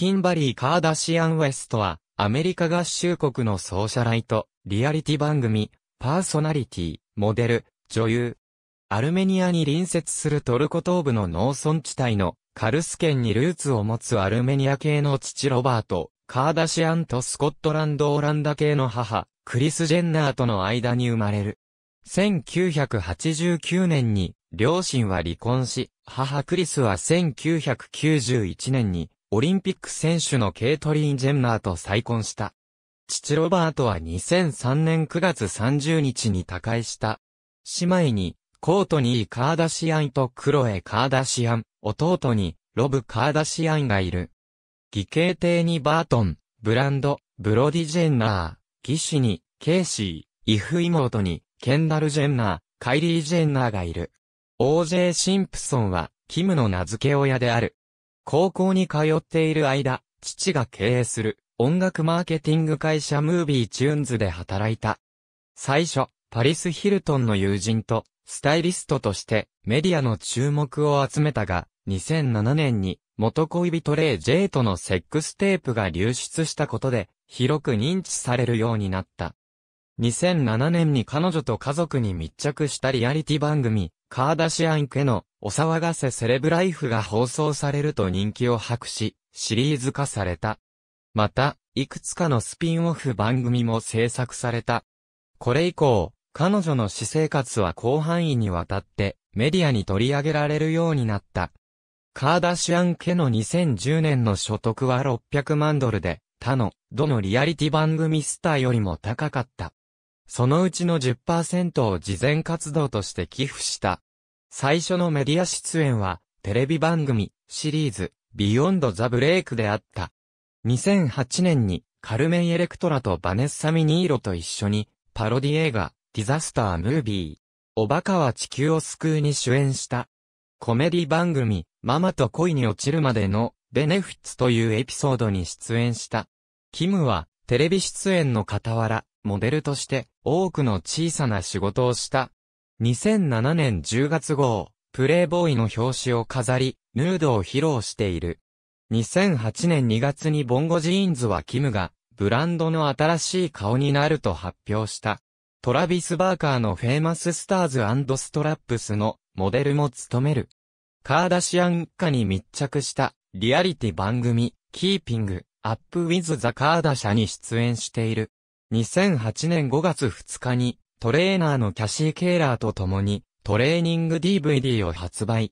キンバリー・カーダシアン・ウェストは、アメリカ合衆国のソーシャライト、リアリティ番組、パーソナリティ、モデル、女優。アルメニアに隣接するトルコ東部の農村地帯のカルス県にルーツを持つアルメニア系の父ロバート、カーダシアンとスコットランド・オランダ系の母、クリス・ジェンナーとの間に生まれる。1989年に両親は離婚し、母クリスは1991年にオリンピック選手のケイトリーン・ジェンナーと再婚した。父ロバートは2003年9月30日に他界した。姉妹に、コートニー・カーダシアンとクロエ・カーダシアン、弟に、ロブ・カーダシアンがいる。義兄弟にバートン、ブランド、ブロディ・ジェンナー、義士に、ケイシー、イフ妹に、ケンダル・ジェンナー、カイリー・ジェンナーがいる。OJ・ シンプソンは、キムの名付け親である。高校に通っている間、父が経営する音楽マーケティング会社ムービーチューンズで働いた。最初、パリス・ヒルトンの友人と、スタイリストとしてメディアの注目を集めたが、2007年に元恋人レイ・ジェイとのセックステープが流出したことで、広く認知されるようになった。2007年に彼女と家族に密着したリアリティ番組、カーダシアンへのお騒がせセレブライフが放送されると人気を博し、シリーズ化された。また、いくつかのスピンオフ番組も制作された。これ以降、彼女の私生活は広範囲にわたってメディアに取り上げられるようになった。カーダシアン家の2010年の所得は600万ドルで、他の、どのリアリティ番組スターよりも高かった。そのうちの10%を事前活動として寄付した。最初のメディア出演は、テレビ番組、シリーズ、ビヨンド・ザ・ブレイクであった。2008年に、カルメン・エレクトラとバネッサ・ミニーロと一緒に、パロディ映画、ディザスター・ムービー、おバカは地球を救うに主演した。コメディ番組、ママと恋に落ちるまでの、ベネフィッツというエピソードに出演した。キムは、テレビ出演の傍ら、モデルとして、多くの小さな仕事をした。2007年10月号、プレイボーイの表紙を飾り、ヌードを披露している。2008年2月にボンゴジーンズはキムが、ブランドの新しい顔になると発表した。トラビス・バーカーのフェーマス・スターズストラップスのモデルも務める。カーダシアン一家に密着したリアリティ番組、キーピング、アップ・ウィズ・ザ・カーダ社に出演している。2008年5月2日にトレーナーのキャシー・ケーラーと共に、トレーニング DVD を発売。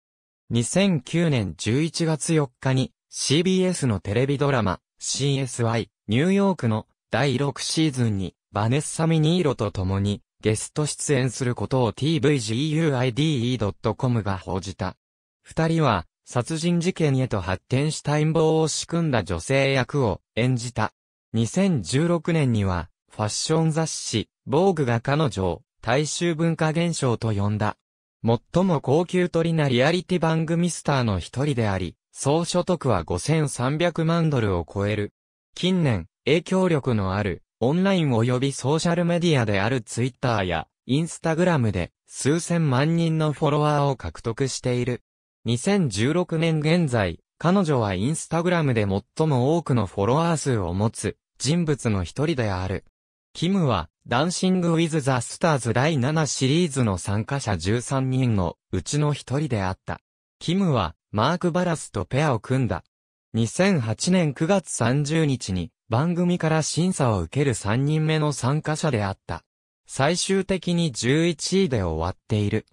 2009年11月4日に CBS のテレビドラマ CSI ニューヨークの第6シーズンにバネッサ・ミニーロと共にゲスト出演することを tvguide.com が報じた。二人は殺人事件へと発展した陰謀を仕組んだ女性役を演じた。2016年にはファッション雑誌、防具が彼女を大衆文化現象と呼んだ。最も高級取りなリアリティ番組スターの一人であり、総所得は5300万ドルを超える。近年、影響力のある、オンライン及びソーシャルメディアであるツイッターや、インスタグラムで、数千万人のフォロワーを獲得している。2016年現在、彼女はインスタグラムで最も多くのフォロワー数を持つ人物の一人である。キムは、ダンシング・ウィズ・ザ・スターズ第7シリーズの参加者13人のうちの一人であった。キムは、マーク・バラスとペアを組んだ。2008年9月30日に、番組から審査を受ける3人目の参加者であった。最終的に11位で終わっている。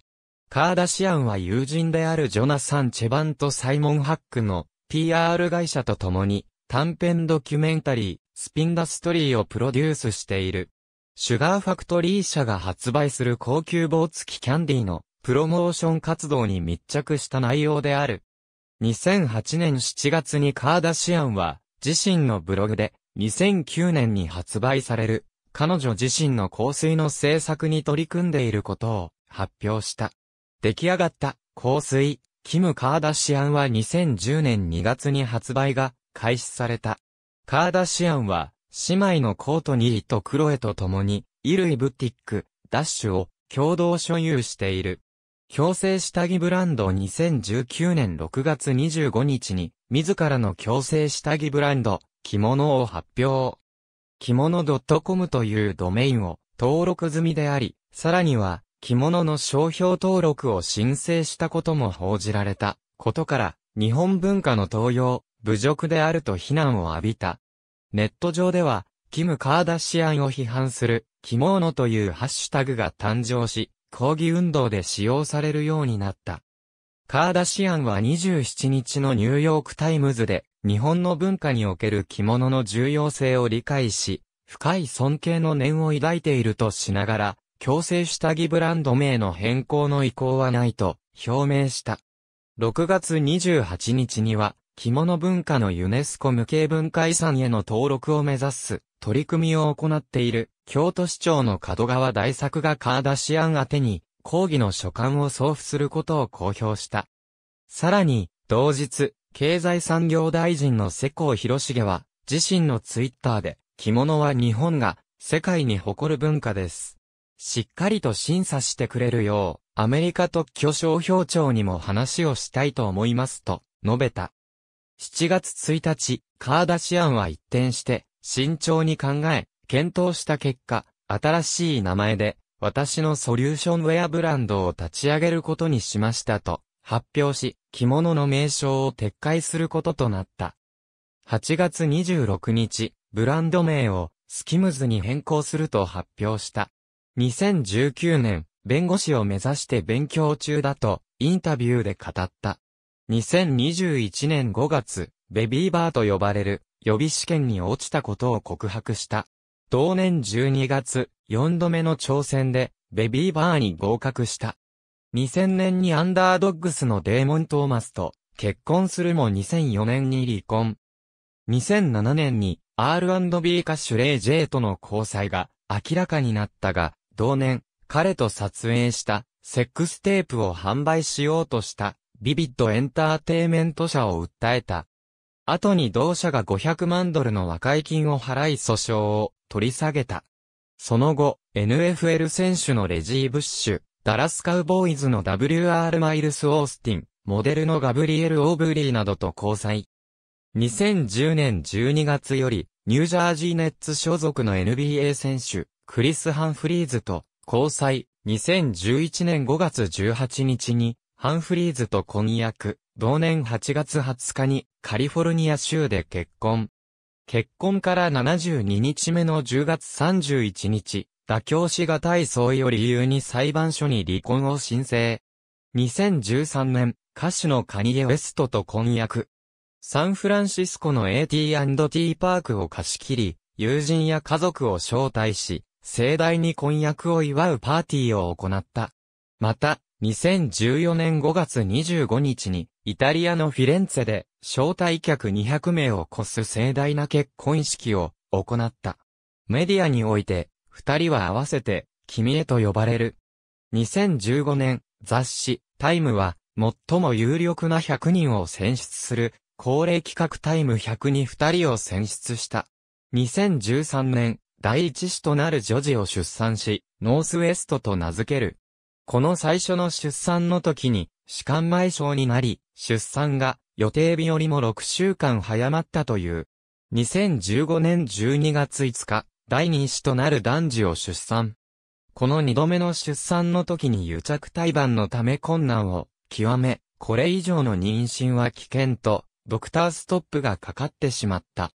カーダシアンは友人であるジョナサン・チェバンとサイモン・ハックの PR 会社と共に短編ドキュメンタリー、スピンダストリーをプロデュースしている。シュガーファクトリー社が発売する高級棒付きキャンディーのプロモーション活動に密着した内容である。2008年7月にカーダシアンは自身のブログで2009年に発売される彼女自身の香水の制作に取り組んでいることを発表した。出来上がった香水、キム・カーダシアンは2010年2月に発売が開始された。カーダシアンは、姉妹のコートニーとクロエと共に、衣類ブティック、ダッシュを共同所有している。強制下着ブランド2019年6月25日に、自らの強制下着ブランド、着物を発表。着物 .com というドメインを登録済みであり、さらには、着物の商標登録を申請したことも報じられたことから、日本文化の東洋、侮辱であると非難を浴びた。ネット上では、キム・カーダシアンを批判する、キモーノというハッシュタグが誕生し、抗議運動で使用されるようになった。カーダシアンは27日のニューヨークタイムズで、日本の文化における着物の重要性を理解し、深い尊敬の念を抱いているとしながら、強制下着ブランド名の変更の意向はないと表明した。6月28日には、着物文化のユネスコ無形文化遺産への登録を目指す取り組みを行っている京都市長の角川大作がカーダシアン宛てに講義の書簡を送付することを公表した。さらに、同日、経済産業大臣の世耕広重は、自身のツイッターで、着物は日本が世界に誇る文化です。しっかりと審査してくれるよう、アメリカ特許商標庁にも話をしたいと思いますと述べた。7月1日、カーダシアンは一転して、慎重に考え、検討した結果、新しい名前で、私のソリューションウェアブランドを立ち上げることにしましたと発表し、着物の名称を撤回することとなった。8月26日、ブランド名をスキムズに変更すると発表した。2019年、弁護士を目指して勉強中だとインタビューで語った。2021年5月、ベビーバーと呼ばれる予備試験に落ちたことを告白した。同年12月、4度目の挑戦で、ベビーバーに合格した。2000年にアンダードッグスのデーモン・トーマスと結婚するも2004年に離婚。2007年に R&B 歌手レイ・ジェイとの交際が明らかになったが、同年、彼と撮影したセックステープを販売しようとしたビビッドエンターテイメント社を訴えた。後に同社が500万ドルの和解金を払い訴訟を取り下げた。その後、NFL 選手のレジー・ブッシュ、ダラスカウボーイズの WR マイルス・オースティン、モデルのガブリエル・オーブリーなどと交際。2010年12月より、ニュージャージーネッツ所属の NBA 選手、クリス・ハンフリーズと交際。2011年5月18日に、ハンフリーズと婚約、同年8月20日にカリフォルニア州で結婚。結婚から72日目の10月31日、妥協しがたい相違を理由に裁判所に離婚を申請。2013年、歌手のカニエ・ウェストと婚約。サンフランシスコの AT&T パークを貸し切り、友人や家族を招待し、盛大に婚約を祝うパーティーを行った。また、2014年5月25日に、イタリアのフィレンツェで、招待客200名を超す盛大な結婚式を行った。メディアにおいて、二人は合わせて、君へと呼ばれる。2015年、雑誌、タイムは、最も有力な100人を選出する、恒例企画タイム100に二人を選出した。2013年、第一子となる女児を出産し、ノースウェストと名付ける。この最初の出産の時に、歯間埋症になり、出産が予定日よりも6週間早まったという。2015年12月5日、第2子となる男児を出産。この2度目の出産の時に癒着胎盤のため困難を極め、これ以上の妊娠は危険と、ドクターストップがかかってしまった。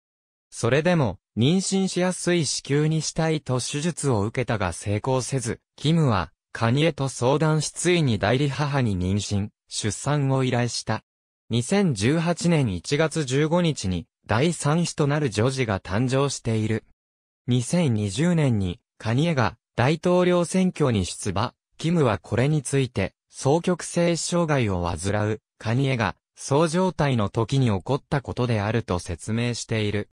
それでも、妊娠しやすい子宮にしたいと手術を受けたが成功せず、キムはカニエと相談しついに代理母に妊娠、出産を依頼した。2018年1月15日に第三子となる女児が誕生している。2020年にカニエが大統領選挙に出馬、キムはこれについて、双極性障害を患う、カニエが、そう状態の時に起こったことであると説明している。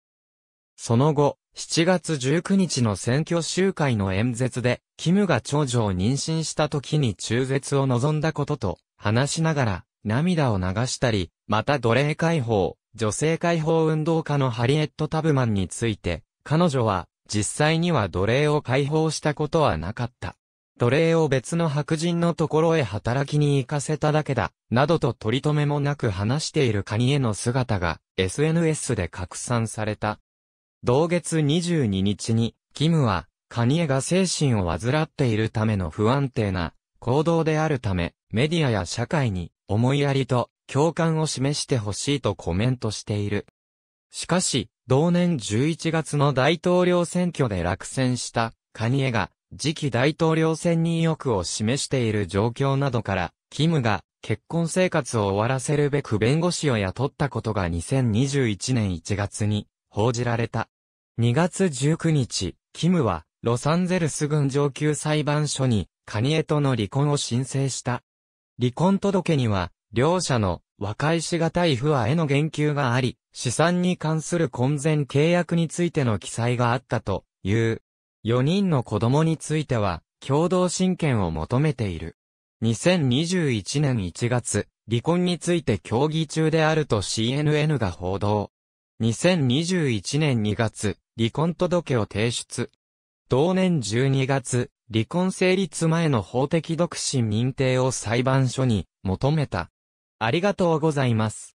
その後、7月19日の選挙集会の演説で、キムが長女を妊娠した時に中絶を望んだことと、話しながら、涙を流したり、また奴隷解放、女性解放運動家のハリエット・タブマンについて、彼女は、実際には奴隷を解放したことはなかった。奴隷を別の白人のところへ働きに行かせただけだ、などと取り留めもなく話しているカニへの姿が SNS で拡散された。同月22日に、キムは、カニエが精神を患っているための不安定な行動であるため、メディアや社会に思いやりと共感を示してほしいとコメントしている。しかし、同年11月の大統領選挙で落選したカニエが次期大統領選に意欲を示している状況などから、キムが結婚生活を終わらせるべく弁護士を雇ったことが2021年1月に報じられた。2月19日、キムは、ロサンゼルス郡上級裁判所に、カニエとの離婚を申請した。離婚届には、両者の和解しがたい不和への言及があり、資産に関する婚前契約についての記載があったという。4人の子供については、共同親権を求めている。2021年1月、離婚について協議中であると CNN が報道。2021年2月、離婚届を提出。同年12月、離婚成立前の法的独身認定を裁判所に求めた。ありがとうございます。